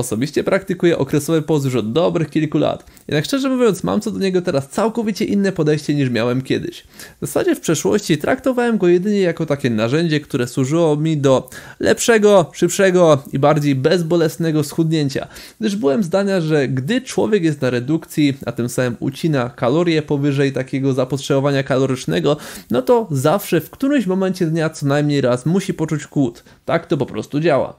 Osobiście praktykuję okresowe pozy już od dobrych kilku lat. Jednak szczerze mówiąc, mam co do niego teraz całkowicie inne podejście niż miałem kiedyś. W zasadzie w przeszłości traktowałem go jedynie jako takie narzędzie, które służyło mi do lepszego, szybszego i bardziej bezbolesnego schudnięcia, gdyż byłem zdania, że gdy człowiek jest na redukcji, a tym samym ucina kalorie powyżej takiego zapotrzebowania kalorycznego, no to zawsze w którymś momencie dnia co najmniej raz musi poczuć kłód. Tak to po prostu działa.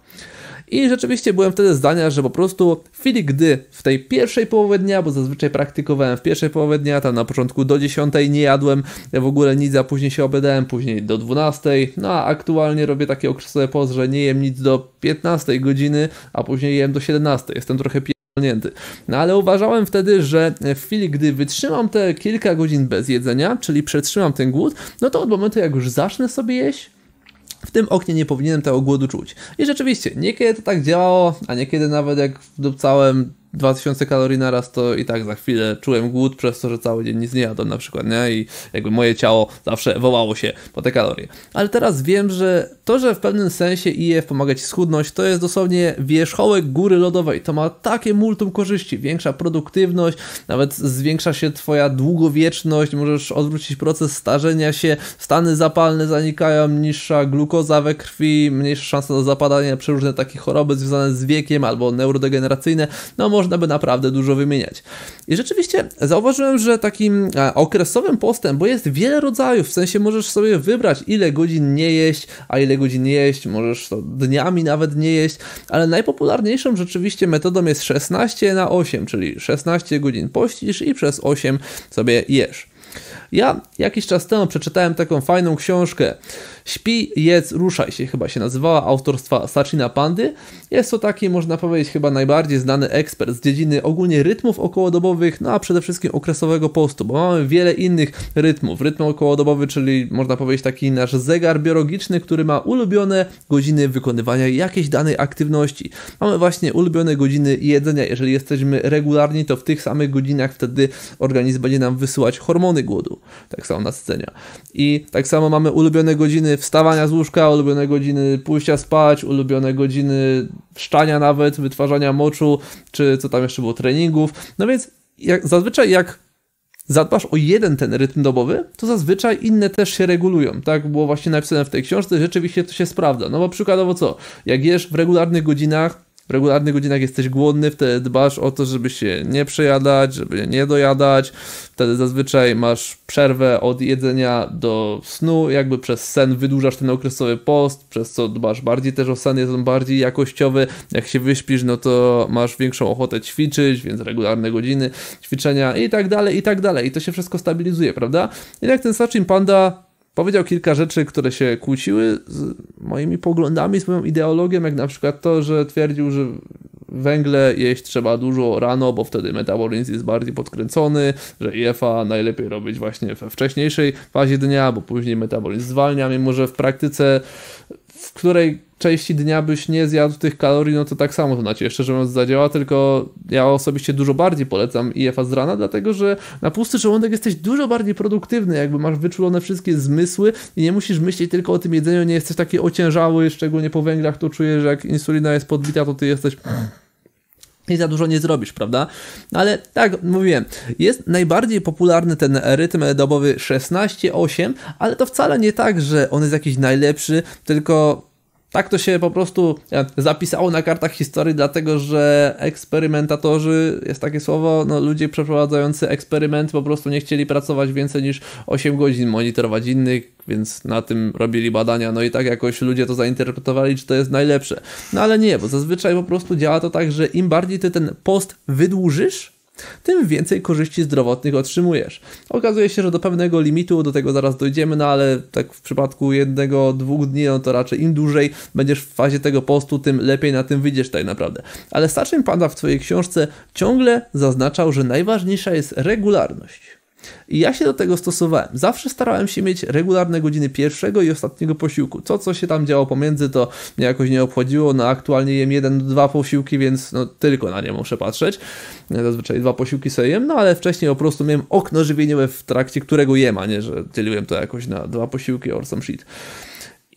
I rzeczywiście byłem wtedy zdania, że po prostu w chwili, gdy w tej pierwszej połowie dnia, bo zazwyczaj praktykowałem w pierwszej połowie dnia, tam na początku do 10 nie jadłem w ogóle nic, a później się obedałem, później do 12, no a aktualnie robię takie okresowe post, że nie jem nic do 15 godziny, a później jem do 17. Jestem trochę pijany. No ale uważałem wtedy, że w chwili, gdy wytrzymam te kilka godzin bez jedzenia, czyli przetrzymam ten głód, no to od momentu jak już zacznę sobie jeść, w tym oknie nie powinienem tego głodu czuć. I rzeczywiście, niekiedy to tak działało, a niekiedy nawet jak wdupcałem 2000 kalorii na raz to i tak za chwilę czułem głód przez to, że cały dzień nic nie jadłem na przykład, nie? I jakby moje ciało zawsze wołało się po te kalorie. Ale teraz wiem, że to, że w pewnym sensie IF pomaga ci schudnąć, to jest dosłownie wierzchołek góry lodowej. To ma takie multum korzyści. Większa produktywność, nawet zwiększa się twoja długowieczność, możesz odwrócić proces starzenia się, stany zapalne zanikają, niższa glukoza we krwi, mniejsza szansa do zapadania przeróżne takie choroby związane z wiekiem albo neurodegeneracyjne. No może można by naprawdę dużo wymieniać. I rzeczywiście zauważyłem, że takim e, okresowym postem, bo jest wiele rodzajów, w sensie możesz sobie wybrać ile godzin nie jeść, a ile godzin jeść, możesz to dniami nawet nie jeść, ale najpopularniejszą rzeczywiście metodą jest 16 na 8, czyli 16 godzin pościsz i przez 8 sobie jesz. Ja jakiś czas temu przeczytałem taką fajną książkę Śpi, jedz, ruszaj się chyba się nazywała, autorstwa Sachina Pandy jest to taki, można powiedzieć, chyba najbardziej znany ekspert z dziedziny ogólnie rytmów okołodobowych, no a przede wszystkim okresowego postu, bo mamy wiele innych rytmów. Rytm okołodobowy, czyli można powiedzieć taki nasz zegar biologiczny, który ma ulubione godziny wykonywania jakiejś danej aktywności. Mamy właśnie ulubione godziny jedzenia. Jeżeli jesteśmy regularni, to w tych samych godzinach wtedy organizm będzie nam wysyłać hormony głodu, tak samo nasycenia. I tak samo mamy ulubione godziny wstawania z łóżka, ulubione godziny pójścia spać, ulubione godziny szczania nawet, wytwarzania moczu, czy co tam jeszcze było, treningów. No więc jak, zazwyczaj jak zadbasz o jeden ten rytm dobowy, to zazwyczaj inne też się regulują. Tak było właśnie napisane w tej książce, rzeczywiście to się sprawdza. No bo przykładowo co, jak jesz w regularnych godzinach, Regularny regularnych godzinach jesteś głodny, wtedy dbasz o to, żeby się nie przejadać, żeby nie dojadać. Wtedy zazwyczaj masz przerwę od jedzenia do snu, jakby przez sen wydłużasz ten okresowy post, przez co dbasz bardziej też o sen, jest on bardziej jakościowy. Jak się wyśpisz, no to masz większą ochotę ćwiczyć, więc regularne godziny ćwiczenia i tak dalej, i tak dalej. I to się wszystko stabilizuje, prawda? I jak ten Sachin Panda Powiedział kilka rzeczy, które się kłóciły z moimi poglądami, z moją ideologią, jak na przykład to, że twierdził, że węgle jeść trzeba dużo rano, bo wtedy metabolizm jest bardziej podkręcony, że IFA najlepiej robić właśnie we wcześniejszej fazie dnia, bo później metabolizm zwalnia, mimo że w praktyce, w której części dnia byś nie zjadł tych kalorii, no to tak samo to znaczy jeszcze szczerze mówiąc zadziała, tylko ja osobiście dużo bardziej polecam IFA z rana, dlatego że na pusty żołądek jesteś dużo bardziej produktywny, jakby masz wyczulone wszystkie zmysły i nie musisz myśleć tylko o tym jedzeniu, nie jesteś taki ociężały, szczególnie po węglach, to czujesz, że jak insulina jest podbita, to ty jesteś i za dużo nie zrobisz, prawda? No ale tak, mówiłem, jest najbardziej popularny ten rytm dobowy 16-8, ale to wcale nie tak, że on jest jakiś najlepszy, tylko tak to się po prostu e, zapisało na kartach historii, dlatego że eksperymentatorzy, jest takie słowo, no ludzie przeprowadzający eksperymenty po prostu nie chcieli pracować więcej niż 8 godzin, monitorować innych, więc na tym robili badania, no i tak jakoś ludzie to zainterpretowali, czy to jest najlepsze. No ale nie, bo zazwyczaj po prostu działa to tak, że im bardziej ty ten post wydłużysz, tym więcej korzyści zdrowotnych otrzymujesz. Okazuje się, że do pewnego limitu, do tego zaraz dojdziemy, no ale tak w przypadku jednego, dwóch dni, no to raczej im dłużej będziesz w fazie tego postu, tym lepiej na tym wyjdziesz tak naprawdę. Ale Sachin Panda w swojej książce ciągle zaznaczał, że najważniejsza jest regularność. I ja się do tego stosowałem. Zawsze starałem się mieć regularne godziny pierwszego i ostatniego posiłku. To, co się tam działo pomiędzy, to mnie jakoś nie obchodziło. No, aktualnie jem jeden, dwa posiłki, więc no, tylko na nie muszę patrzeć. Zazwyczaj dwa posiłki sobie jem, no ale wcześniej po prostu miałem okno żywieniowe, w trakcie którego jem, a nie, że dzieliłem to jakoś na dwa posiłki or some shit.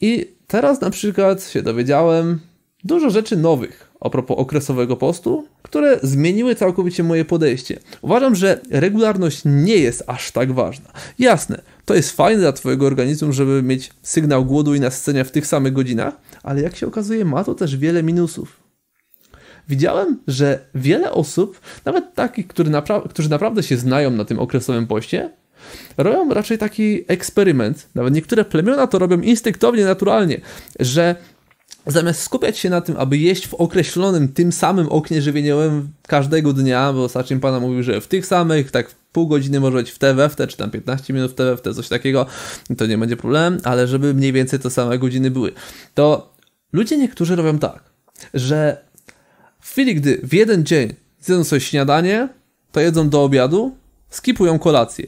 I teraz na przykład się dowiedziałem, dużo rzeczy nowych a propos okresowego postu, które zmieniły całkowicie moje podejście. Uważam, że regularność nie jest aż tak ważna. Jasne, to jest fajne dla Twojego organizmu, żeby mieć sygnał głodu i nasycenia w tych samych godzinach, ale jak się okazuje, ma to też wiele minusów. Widziałem, że wiele osób, nawet takich, którzy, napra- którzy naprawdę się znają na tym okresowym poście, robią raczej taki eksperyment. Nawet niektóre plemiona to robią instynktownie, naturalnie, że zamiast skupiać się na tym, aby jeść w określonym, tym samym oknie żywieniowym każdego dnia, bo Sachin Pana mówił, że w tych samych, tak pół godziny może być w te, we w te, czy tam 15 minut w te, w te, coś takiego, to nie będzie problem, ale żeby mniej więcej te same godziny były. To ludzie niektórzy robią tak, że w chwili, gdy w jeden dzień zjedzą sobie śniadanie, to jedzą do obiadu, skipują kolację.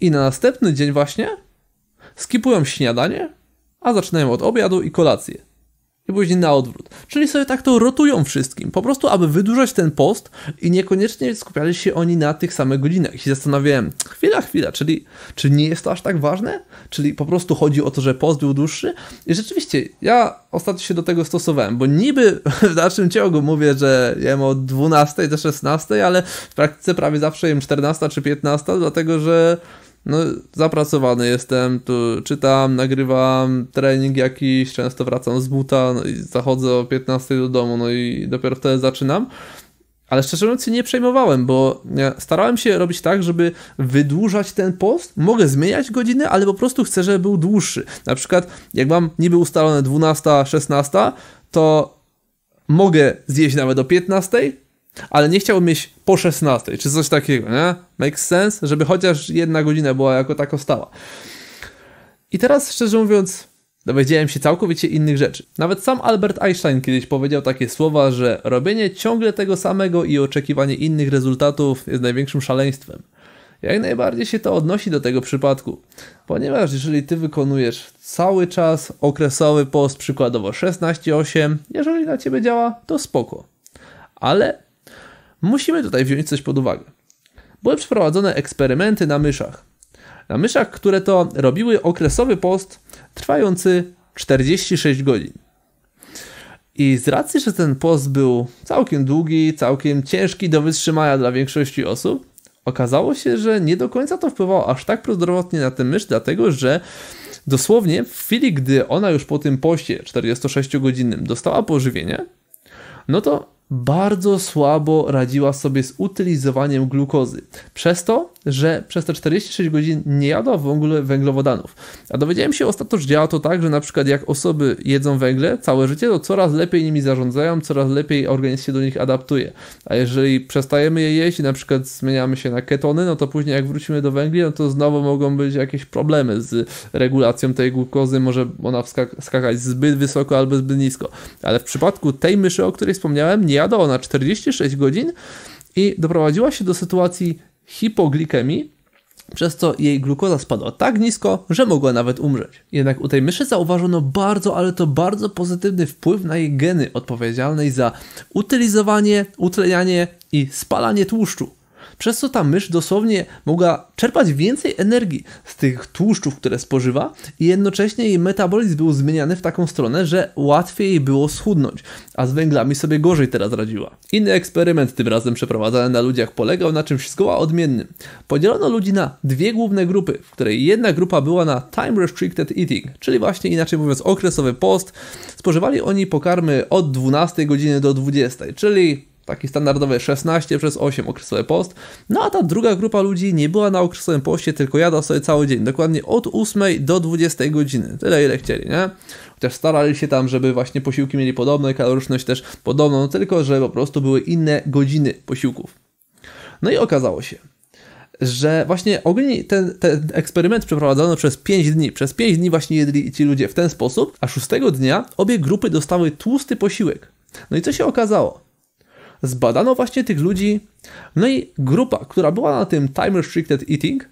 I na następny dzień właśnie skipują śniadanie, a zaczynają od obiadu i kolację i później na odwrót. Czyli sobie tak to rotują wszystkim, po prostu aby wydłużać ten post i niekoniecznie skupiali się oni na tych samych godzinach. I zastanawiałem, chwila, chwila, czyli czy nie jest to aż tak ważne? Czyli po prostu chodzi o to, że post był dłuższy? I rzeczywiście, ja ostatnio się do tego stosowałem, bo niby w dalszym ciągu mówię, że jem od 12 do 16, ale w praktyce prawie zawsze jem 14 czy 15, dlatego że no, zapracowany jestem, tu czytam, nagrywam trening jakiś, często wracam z buta no i zachodzę o 15 do domu, no i dopiero wtedy zaczynam. Ale szczerze mówiąc się nie przejmowałem, bo starałem się robić tak, żeby wydłużać ten post. Mogę zmieniać godziny, ale po prostu chcę, żeby był dłuższy. Na przykład, jak mam niby ustalone 12, 16, to mogę zjeść nawet do 15, ale nie chciałbym mieć po 16 czy coś takiego, nie? Make sense, żeby chociaż jedna godzina była jako tako stała. I teraz szczerze mówiąc, dowiedziałem się całkowicie innych rzeczy. Nawet sam Albert Einstein kiedyś powiedział takie słowa, że robienie ciągle tego samego i oczekiwanie innych rezultatów jest największym szaleństwem. Jak najbardziej się to odnosi do tego przypadku, ponieważ jeżeli ty wykonujesz cały czas okresowy post, przykładowo 16.8, jeżeli na ciebie działa, to spoko. Ale Musimy tutaj wziąć coś pod uwagę. Były przeprowadzone eksperymenty na myszach. Na myszach, które to robiły okresowy post trwający 46 godzin. I z racji, że ten post był całkiem długi, całkiem ciężki do wytrzymania dla większości osób, okazało się, że nie do końca to wpływało aż tak prozdrowotnie na tę mysz, dlatego że dosłownie w chwili, gdy ona już po tym poście 46-godzinnym dostała pożywienie, no to bardzo słabo radziła sobie z utylizowaniem glukozy, przez to, że przez te 46 godzin nie jadła w ogóle węglowodanów. A dowiedziałem się ostatnio, że działa to tak, że na przykład jak osoby jedzą węgle całe życie, to coraz lepiej nimi zarządzają, coraz lepiej organizm się do nich adaptuje. A jeżeli przestajemy je jeść i na przykład zmieniamy się na ketony, no to później jak wrócimy do węgli, no to znowu mogą być jakieś problemy z regulacją tej glukozy, może ona skakać zbyt wysoko albo zbyt nisko. Ale w przypadku tej myszy, o której wspomniałem, nie jadała na 46 godzin i doprowadziła się do sytuacji hipoglikemii, przez co jej glukoza spadła tak nisko, że mogła nawet umrzeć. Jednak u tej myszy zauważono bardzo, ale to bardzo pozytywny wpływ na jej geny odpowiedzialnej za utylizowanie, utlenianie i spalanie tłuszczu przez co ta mysz dosłownie mogła czerpać więcej energii z tych tłuszczów, które spożywa i jednocześnie jej metabolizm był zmieniany w taką stronę, że łatwiej jej było schudnąć, a z węglami sobie gorzej teraz radziła. Inny eksperyment tym razem przeprowadzany na ludziach polegał na czymś zgoła odmiennym. Podzielono ludzi na dwie główne grupy, w której jedna grupa była na time restricted eating, czyli właśnie inaczej mówiąc okresowy post. Spożywali oni pokarmy od 12 godziny do 20, czyli Taki standardowy 16 przez 8 okresowy post. No a ta druga grupa ludzi nie była na okresowym poście, tylko jadła sobie cały dzień, dokładnie od 8 do 20 godziny. Tyle ile chcieli, nie? Chociaż starali się tam, żeby właśnie posiłki mieli podobne, kaloryczność też podobną, no tylko że po prostu były inne godziny posiłków. No i okazało się, że właśnie ogólnie ten, ten, eksperyment przeprowadzono przez 5 dni. Przez 5 dni właśnie jedli ci ludzie w ten sposób, a 6 dnia obie grupy dostały tłusty posiłek. No i co się okazało? zbadano właśnie tych ludzi. No i grupa, która była na tym time restricted eating,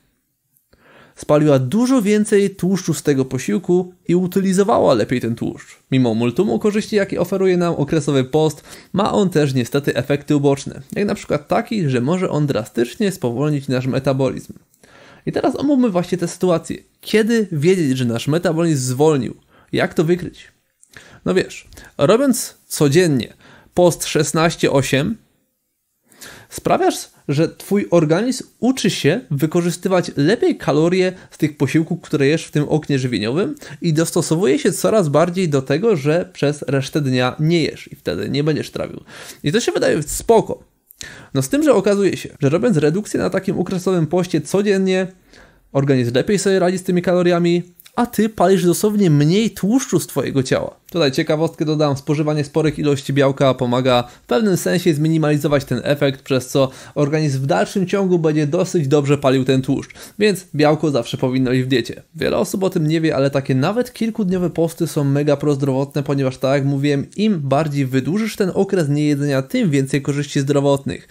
spaliła dużo więcej tłuszczu z tego posiłku i utylizowała lepiej ten tłuszcz. Mimo multumu korzyści, jakie oferuje nam okresowy post, ma on też niestety efekty uboczne, jak na przykład taki, że może on drastycznie spowolnić nasz metabolizm. I teraz omówmy właśnie tę sytuację. Kiedy wiedzieć, że nasz metabolizm zwolnił? Jak to wykryć? No wiesz, robiąc codziennie post 16:8 sprawiasz, że twój organizm uczy się wykorzystywać lepiej kalorie z tych posiłków, które jesz w tym oknie żywieniowym i dostosowuje się coraz bardziej do tego, że przez resztę dnia nie jesz i wtedy nie będziesz trawił. I to się wydaje spoko. No z tym, że okazuje się, że robiąc redukcję na takim ukresowym poście codziennie, organizm lepiej sobie radzi z tymi kaloriami, a ty palisz dosłownie mniej tłuszczu z twojego ciała. Tutaj ciekawostkę dodam, spożywanie sporych ilości białka pomaga w pewnym sensie zminimalizować ten efekt, przez co organizm w dalszym ciągu będzie dosyć dobrze palił ten tłuszcz, więc białko zawsze powinno iść w diecie. Wiele osób o tym nie wie, ale takie nawet kilkudniowe posty są mega prozdrowotne, ponieważ tak jak mówiłem, im bardziej wydłużysz ten okres niejedzenia, tym więcej korzyści zdrowotnych.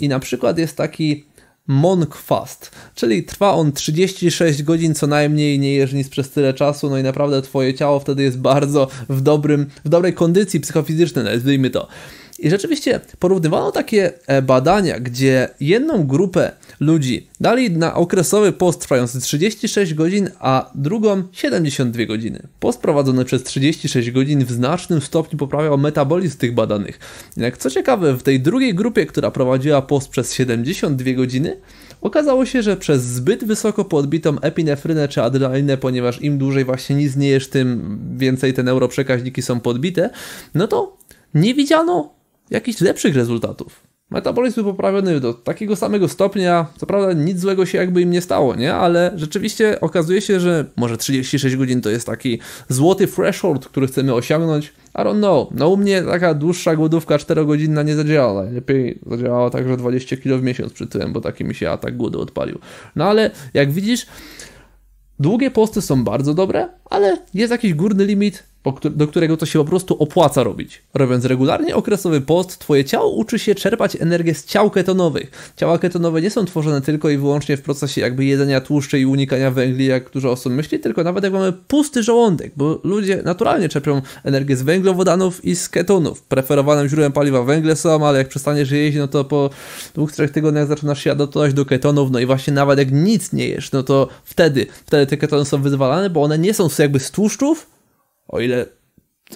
I na przykład jest taki Monkwast, czyli trwa on 36 godzin co najmniej, nie jeżdż nic przez tyle czasu, no i naprawdę twoje ciało wtedy jest bardzo w, dobrym, w dobrej kondycji psychofizycznej, nazwijmy to. I rzeczywiście porównywano takie e, badania, gdzie jedną grupę ludzi dali na okresowy post trwający 36 godzin, a drugą 72 godziny. Post prowadzony przez 36 godzin w znacznym stopniu poprawiał metabolizm tych badanych. jednak co ciekawe, w tej drugiej grupie, która prowadziła post przez 72 godziny, Okazało się, że przez zbyt wysoko podbitą epinefrynę czy adrenalinę, ponieważ im dłużej właśnie nic nie jesz, tym więcej te neuroprzekaźniki są podbite, no to nie widziano jakichś lepszych rezultatów. Metabolizm był poprawiony do takiego samego stopnia, co prawda nic złego się jakby im nie stało, nie? Ale rzeczywiście okazuje się, że może 36 godzin to jest taki złoty threshold, który chcemy osiągnąć. I don't know. No u mnie taka dłuższa głodówka 4-godzinna nie zadziałała. Lepiej zadziałała także 20 kg w miesiąc tym, bo taki mi się atak głodu odpalił. No ale jak widzisz, długie posty są bardzo dobre, ale jest jakiś górny limit do którego to się po prostu opłaca robić. Robiąc regularnie okresowy post, twoje ciało uczy się czerpać energię z ciał ketonowych. Ciała ketonowe nie są tworzone tylko i wyłącznie w procesie jakby jedzenia tłuszczy i unikania węgli, jak dużo osób myśli, tylko nawet jak mamy pusty żołądek, bo ludzie naturalnie czerpią energię z węglowodanów i z ketonów. Preferowanym źródłem paliwa węgle są, ale jak przestaniesz jeść, no to po dwóch, trzech tygodniach zaczynasz się adaptować do ketonów, no i właśnie nawet jak nic nie jesz, no to wtedy, wtedy te ketony są wyzwalane, bo one nie są jakby z tłuszczów, o ile,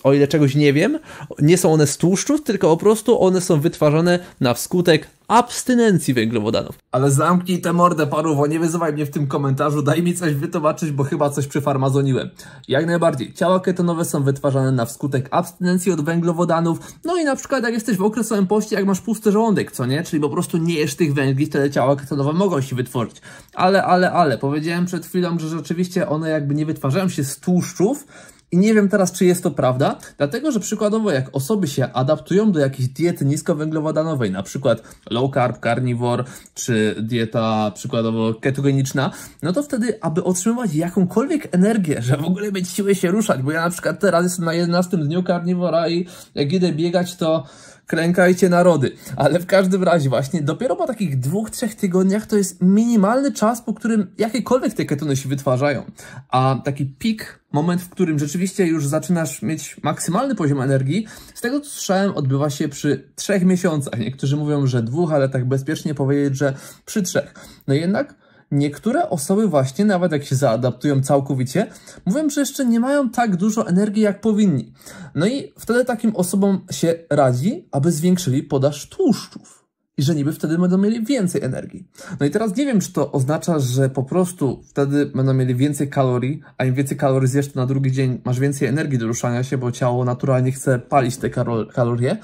o ile czegoś nie wiem, nie są one z tłuszczów, tylko po prostu one są wytwarzane na wskutek abstynencji węglowodanów. Ale zamknij tę mordę, paruwo, nie wyzywaj mnie w tym komentarzu, daj mi coś wytłumaczyć, bo chyba coś przyfarmazoniłem. Jak najbardziej, ciała ketonowe są wytwarzane na wskutek abstynencji od węglowodanów, no i na przykład jak jesteś w okresowym poście, jak masz pusty żołądek, co nie? Czyli po prostu nie jesz tych węgli, wtedy ciała ketonowe mogą się wytworzyć. Ale, ale, ale, powiedziałem przed chwilą, że rzeczywiście one jakby nie wytwarzają się z tłuszczów, i nie wiem teraz, czy jest to prawda, dlatego że przykładowo jak osoby się adaptują do jakiejś diety niskowęglowodanowej, na przykład low carb, carnivore, czy dieta przykładowo ketogeniczna, no to wtedy, aby otrzymywać jakąkolwiek energię, że w ogóle mieć siłę się ruszać, bo ja na przykład teraz jestem na 11 dniu carnivora i jak idę biegać, to Krękajcie narody. Ale w każdym razie właśnie dopiero po takich dwóch, trzech tygodniach to jest minimalny czas, po którym jakiekolwiek te ketony się wytwarzają. A taki pik, moment, w którym rzeczywiście już zaczynasz mieć maksymalny poziom energii, z tego co słyszałem odbywa się przy trzech miesiącach. Niektórzy mówią, że dwóch, ale tak bezpiecznie powiedzieć, że przy trzech. No jednak niektóre osoby właśnie, nawet jak się zaadaptują całkowicie, mówią, że jeszcze nie mają tak dużo energii, jak powinni. No i wtedy takim osobom się radzi, aby zwiększyli podaż tłuszczów i że niby wtedy będą mieli więcej energii. No i teraz nie wiem, czy to oznacza, że po prostu wtedy będą mieli więcej kalorii, a im więcej kalorii zjesz, to na drugi dzień masz więcej energii do ruszania się, bo ciało naturalnie chce palić te kalorie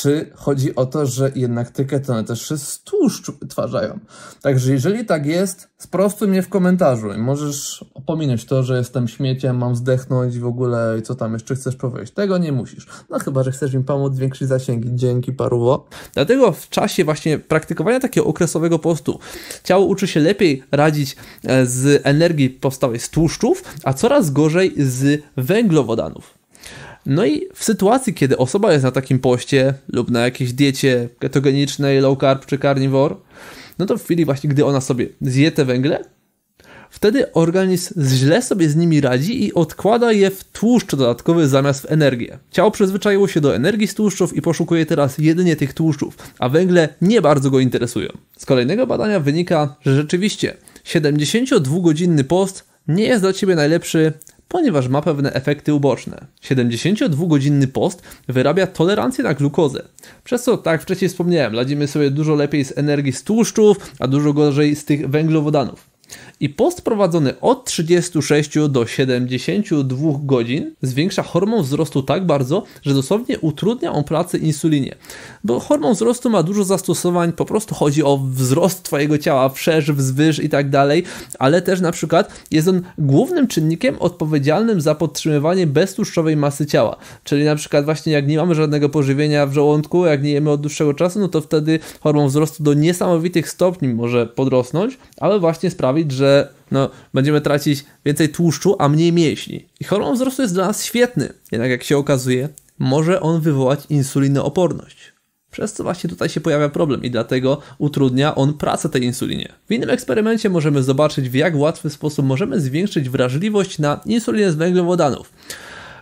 czy chodzi o to, że jednak te ketony też się z tłuszczu wytwarzają. Także jeżeli tak jest, sprostuj mnie w komentarzu i możesz opominać to, że jestem śmieciem, mam zdechnąć i w ogóle i co tam jeszcze chcesz powiedzieć. Tego nie musisz. No chyba, że chcesz mi pomóc zwiększyć zasięgi. Dzięki paruwo. Dlatego w czasie właśnie praktykowania takiego okresowego postu ciało uczy się lepiej radzić e, z energii powstałej z tłuszczów, a coraz gorzej z węglowodanów. No i w sytuacji, kiedy osoba jest na takim poście lub na jakiejś diecie ketogenicznej, low carb czy carnivore, no to w chwili właśnie, gdy ona sobie zje te węgle, wtedy organizm źle sobie z nimi radzi i odkłada je w tłuszcz dodatkowy zamiast w energię. Ciało przyzwyczaiło się do energii z tłuszczów i poszukuje teraz jedynie tych tłuszczów, a węgle nie bardzo go interesują. Z kolejnego badania wynika, że rzeczywiście 72-godzinny post nie jest dla Ciebie najlepszy ponieważ ma pewne efekty uboczne. 72-godzinny post wyrabia tolerancję na glukozę, przez co, tak wcześniej wspomniałem, ladzimy sobie dużo lepiej z energii z tłuszczów, a dużo gorzej z tych węglowodanów. I post prowadzony od 36 do 72 godzin zwiększa hormon wzrostu tak bardzo, że dosłownie utrudnia on pracę insulinie. Bo hormon wzrostu ma dużo zastosowań, po prostu chodzi o wzrost Twojego ciała, wszerz, wzwyż i tak dalej, ale też na przykład jest on głównym czynnikiem odpowiedzialnym za podtrzymywanie beztłuszczowej masy ciała. Czyli na przykład właśnie jak nie mamy żadnego pożywienia w żołądku, jak nie jemy od dłuższego czasu, no to wtedy hormon wzrostu do niesamowitych stopni może podrosnąć, ale właśnie sprawić, że no, będziemy tracić więcej tłuszczu, a mniej mięśni. I hormon wzrostu jest dla nas świetny, jednak jak się okazuje, może on wywołać insulinooporność. Przez co właśnie tutaj się pojawia problem i dlatego utrudnia on pracę tej insulinie. W innym eksperymencie możemy zobaczyć, w jak łatwy sposób możemy zwiększyć wrażliwość na insulinę z węglowodanów.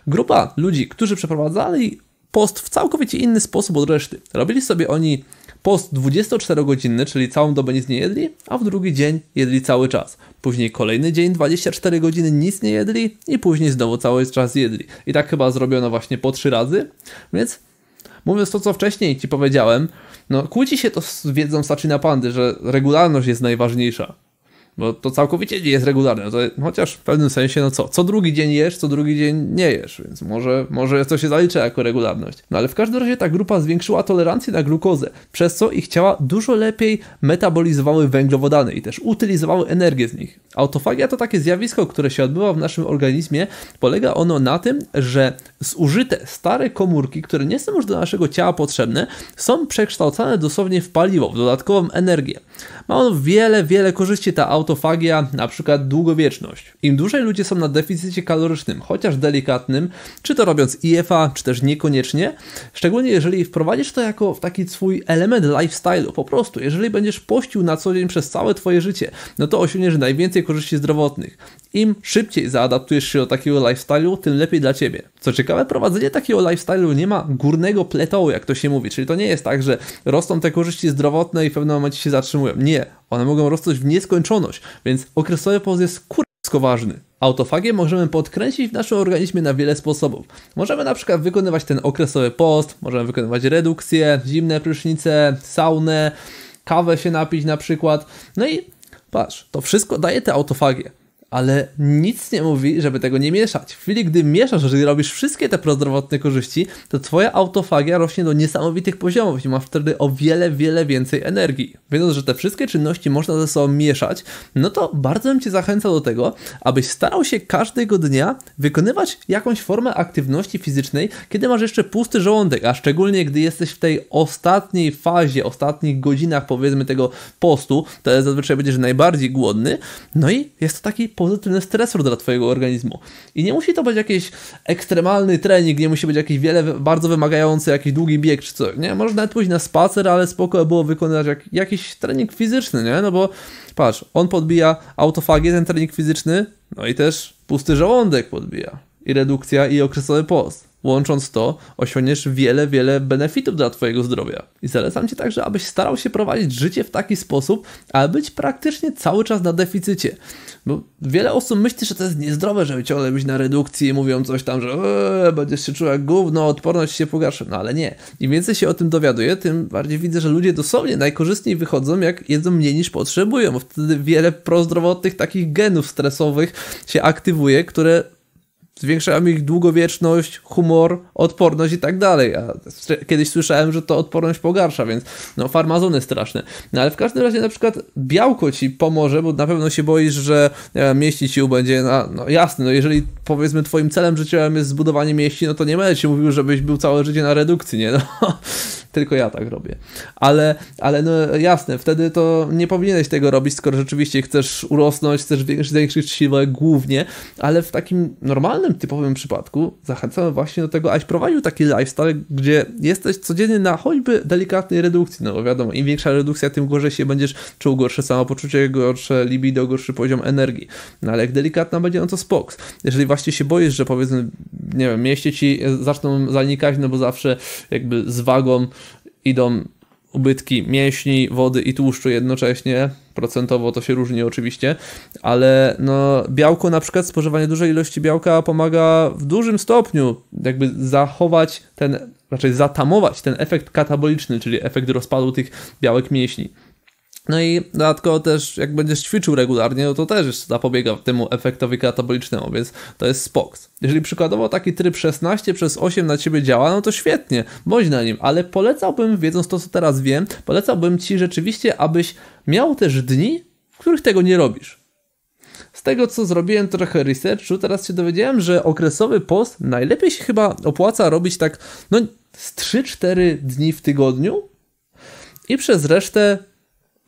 Grupa ludzi, którzy przeprowadzali post w całkowicie inny sposób od reszty. Robili sobie oni Post 24-godzinny, czyli całą dobę nic nie jedli, a w drugi dzień jedli cały czas. Później kolejny dzień 24 godziny nic nie jedli i później znowu cały czas jedli. I tak chyba zrobiono właśnie po trzy razy, więc mówiąc to, co wcześniej Ci powiedziałem, no kłóci się to z wiedzą Saczina Pandy, że regularność jest najważniejsza bo to całkowicie nie jest regularne. No to, chociaż w pewnym sensie, no co, co drugi dzień jesz, co drugi dzień nie jesz, więc może, może to się zalicza jako regularność. No ale w każdym razie ta grupa zwiększyła tolerancję na glukozę, przez co ich ciała dużo lepiej metabolizowały węglowodany i też utylizowały energię z nich. Autofagia to takie zjawisko, które się odbywa w naszym organizmie. Polega ono na tym, że zużyte stare komórki, które nie są już do naszego ciała potrzebne, są przekształcane dosłownie w paliwo, w dodatkową energię. Ma ono wiele, wiele korzyści ta auto autofagia, na przykład długowieczność. Im dłużej ludzie są na deficycie kalorycznym, chociaż delikatnym, czy to robiąc IFA, czy też niekoniecznie, szczególnie jeżeli wprowadzisz to jako taki swój element lifestyle'u, po prostu, jeżeli będziesz pościł na co dzień przez całe twoje życie, no to osiągniesz najwięcej korzyści zdrowotnych. Im szybciej zaadaptujesz się do takiego lifestyle'u, tym lepiej dla ciebie. Co ciekawe, prowadzenie takiego lifestyle'u nie ma górnego pletołu, jak to się mówi, czyli to nie jest tak, że rosną te korzyści zdrowotne i w pewnym momencie się zatrzymują. Nie, one mogą rosnąć w nieskończoność, więc okresowy poz jest kurczko ważny. Autofagię możemy podkręcić w naszym organizmie na wiele sposobów. Możemy na przykład wykonywać ten okresowy post, możemy wykonywać redukcję, zimne prysznice, saunę, kawę się napić na przykład. No i patrz, to wszystko daje tę autofagię ale nic nie mówi, żeby tego nie mieszać. W chwili, gdy mieszasz, jeżeli robisz wszystkie te prozdrowotne korzyści, to twoja autofagia rośnie do niesamowitych poziomów i masz wtedy o wiele, wiele więcej energii. Wiedząc, że te wszystkie czynności można ze sobą mieszać, no to bardzo bym cię zachęcał do tego, abyś starał się każdego dnia wykonywać jakąś formę aktywności fizycznej, kiedy masz jeszcze pusty żołądek, a szczególnie gdy jesteś w tej ostatniej fazie, ostatnich godzinach powiedzmy tego postu, to zazwyczaj będziesz najbardziej głodny, no i jest to taki pozytywny stresor dla Twojego organizmu. I nie musi to być jakiś ekstremalny trening, nie musi być jakiś wiele bardzo wymagający, jakiś długi bieg czy coś. Nie, można nawet pójść na spacer, ale spoko było wykonywać jak, jakiś trening fizyczny, nie? No bo patrz, on podbija autofagię, ten trening fizyczny, no i też pusty żołądek podbija. I redukcja, i okresowy post. Łącząc to, osiągniesz wiele, wiele benefitów dla Twojego zdrowia. I zalecam Ci także, abyś starał się prowadzić życie w taki sposób, aby być praktycznie cały czas na deficycie. Bo wiele osób myśli, że to jest niezdrowe, żeby ciągle być na redukcji i mówią coś tam, że eee, będziesz się czuł jak gówno, odporność się pogarszy. No ale nie. Im więcej się o tym dowiaduję, tym bardziej widzę, że ludzie dosłownie najkorzystniej wychodzą, jak jedzą mniej niż potrzebują. Wtedy wiele prozdrowotnych takich genów stresowych się aktywuje, które zwiększają ich długowieczność, humor, odporność i tak dalej. A kiedyś słyszałem, że to odporność pogarsza, więc no farmazony straszne. No ale w każdym razie na przykład białko ci pomoże, bo na pewno się boisz, że e, mieści sił będzie, na, no jasne, no jeżeli powiedzmy twoim celem życiowym jest zbudowanie mieści, no to nie będę ci mówił, żebyś był całe życie na redukcji, nie? No. Tylko ja tak robię. Ale, ale no jasne, wtedy to nie powinieneś tego robić, skoro rzeczywiście chcesz urosnąć, chcesz większyć, zwiększyć siłę głównie, ale w takim normalnym, typowym przypadku zachęcam właśnie do tego, aś prowadził taki lifestyle, gdzie jesteś codziennie na choćby delikatnej redukcji, no bo wiadomo, im większa redukcja, tym gorzej się będziesz czuł, gorsze samopoczucie, gorsze libido, gorszy poziom energii. No ale jak delikatna będzie, no to spoks. Jeżeli właśnie się boisz, że powiedzmy, nie wiem, mieście ci zaczną zanikać, no bo zawsze jakby z wagą idą ubytki mięśni, wody i tłuszczu jednocześnie. Procentowo to się różni oczywiście, ale no, białko na przykład, spożywanie dużej ilości białka pomaga w dużym stopniu jakby zachować ten, raczej zatamować ten efekt kataboliczny, czyli efekt rozpadu tych białek mięśni. No i dodatkowo też jak będziesz ćwiczył regularnie, no to też jeszcze zapobiega temu efektowi katabolicznemu, więc to jest spoks. Jeżeli przykładowo taki tryb 16 przez 8 na ciebie działa, no to świetnie, bądź na nim, ale polecałbym, wiedząc to co teraz wiem, polecałbym ci rzeczywiście, abyś miał też dni, w których tego nie robisz. Z tego co zrobiłem trochę researchu, teraz się dowiedziałem, że okresowy post najlepiej się chyba opłaca robić tak, no z 3-4 dni w tygodniu i przez resztę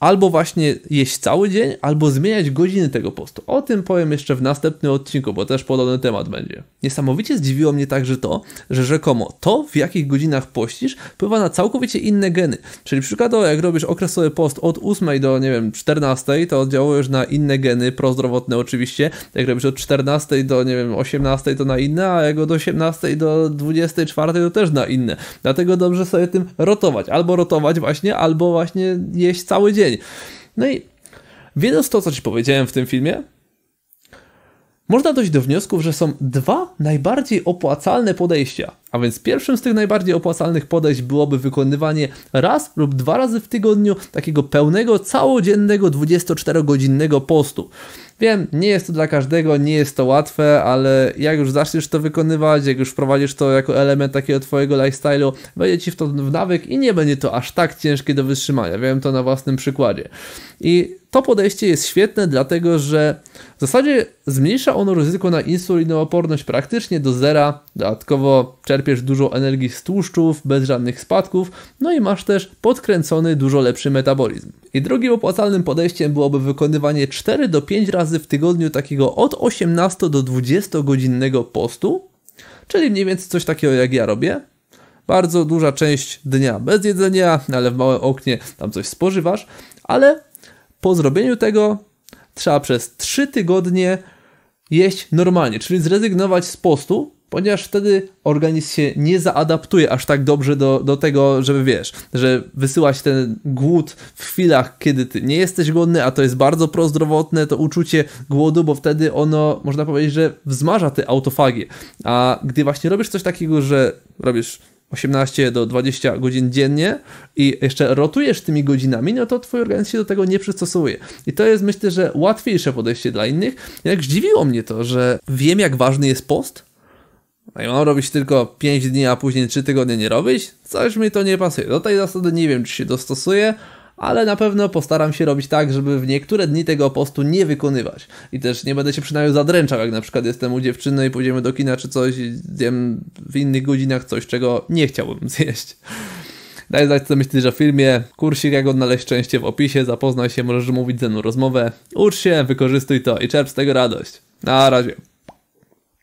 albo właśnie jeść cały dzień, albo zmieniać godziny tego postu. O tym powiem jeszcze w następnym odcinku, bo też podobny temat będzie. Niesamowicie zdziwiło mnie także to, że rzekomo to, w jakich godzinach pościsz, wpływa na całkowicie inne geny. Czyli przykładowo, jak robisz okresowy post od 8 do, nie wiem, 14, to oddziałujesz na inne geny, prozdrowotne oczywiście. Jak robisz od 14 do, nie wiem, 18, to na inne, a jak od 18 do 24, to też na inne. Dlatego dobrze sobie tym rotować. Albo rotować właśnie, albo właśnie jeść cały dzień no i wiedząc to, co ci powiedziałem w tym filmie, można dojść do wniosków, że są dwa najbardziej opłacalne podejścia. A więc pierwszym z tych najbardziej opłacalnych podejść byłoby wykonywanie raz lub dwa razy w tygodniu takiego pełnego, całodziennego, 24-godzinnego postu. Wiem, nie jest to dla każdego, nie jest to łatwe, ale jak już zaczniesz to wykonywać, jak już wprowadzisz to jako element takiego twojego lifestyle'u, będzie ci w to w nawyk i nie będzie to aż tak ciężkie do wytrzymania. Wiem to na własnym przykładzie. I to podejście jest świetne, dlatego że w zasadzie zmniejsza ono ryzyko na insulinooporność praktycznie do zera. Dodatkowo czerpiesz dużo energii z tłuszczów, bez żadnych spadków, no i masz też podkręcony, dużo lepszy metabolizm. I drugim opłacalnym podejściem byłoby wykonywanie 4 do 5 razy w tygodniu takiego od 18 do 20 godzinnego postu, czyli mniej więcej coś takiego jak ja robię. Bardzo duża część dnia bez jedzenia, ale w małym oknie tam coś spożywasz, ale po zrobieniu tego trzeba przez 3 tygodnie jeść normalnie, czyli zrezygnować z postu, ponieważ wtedy organizm się nie zaadaptuje aż tak dobrze do, do tego, żeby wiesz, że wysyłać ten głód w chwilach, kiedy ty nie jesteś głodny, a to jest bardzo prozdrowotne, to uczucie głodu, bo wtedy ono, można powiedzieć, że wzmaża te autofagię. A gdy właśnie robisz coś takiego, że robisz 18 do 20 godzin dziennie i jeszcze rotujesz tymi godzinami, no to twój organizm się do tego nie przystosowuje. I to jest myślę, że łatwiejsze podejście dla innych. Jak zdziwiło mnie to, że wiem jak ważny jest post, no i mam robić tylko 5 dni, a później 3 tygodnie nie robić? Coś mi to nie pasuje. Do tej zasady nie wiem, czy się dostosuje ale na pewno postaram się robić tak, żeby w niektóre dni tego postu nie wykonywać. I też nie będę się przynajmniej zadręczał, jak na przykład jestem u dziewczyny i pójdziemy do kina czy coś zjem w innych godzinach coś, czego nie chciałbym zjeść. Daj znać, co myślisz o filmie. Kursik, jak odnaleźć szczęście w opisie. Zapoznaj się, możesz mówić ze mną rozmowę. Ucz się, wykorzystuj to i czerp z tego radość. Na razie.